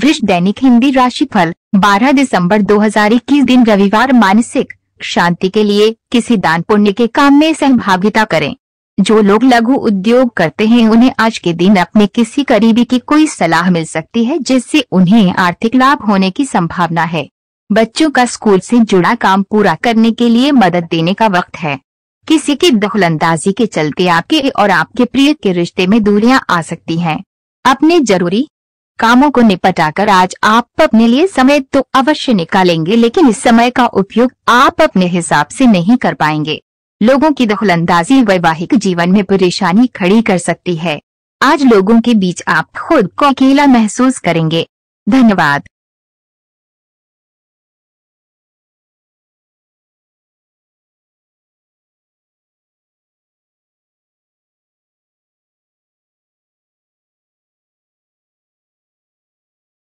वृक्ष दैनिक हिंदी राशिफल 12 दिसंबर 2021 दिन रविवार मानसिक शांति के लिए किसी दान पुण्य के काम में सहभागिता करें जो लोग लघु उद्योग करते हैं उन्हें आज के दिन अपने किसी करीबी की कोई सलाह मिल सकती है जिससे उन्हें आर्थिक लाभ होने की संभावना है बच्चों का स्कूल से जुड़ा काम पूरा करने के लिए मदद देने का वक्त है किसी की दखल के चलते आपके और आपके प्रिय के रिश्ते में दूरियां आ सकती हैं। अपने जरूरी कामों को निपटाकर आज आप अपने लिए समय तो अवश्य निकालेंगे लेकिन इस समय का उपयोग आप अपने हिसाब से नहीं कर पाएंगे लोगों की दखलंदाजी वैवाहिक जीवन में परेशानी खड़ी कर सकती है आज लोगों के बीच आप खुद को अकेला महसूस करेंगे धन्यवाद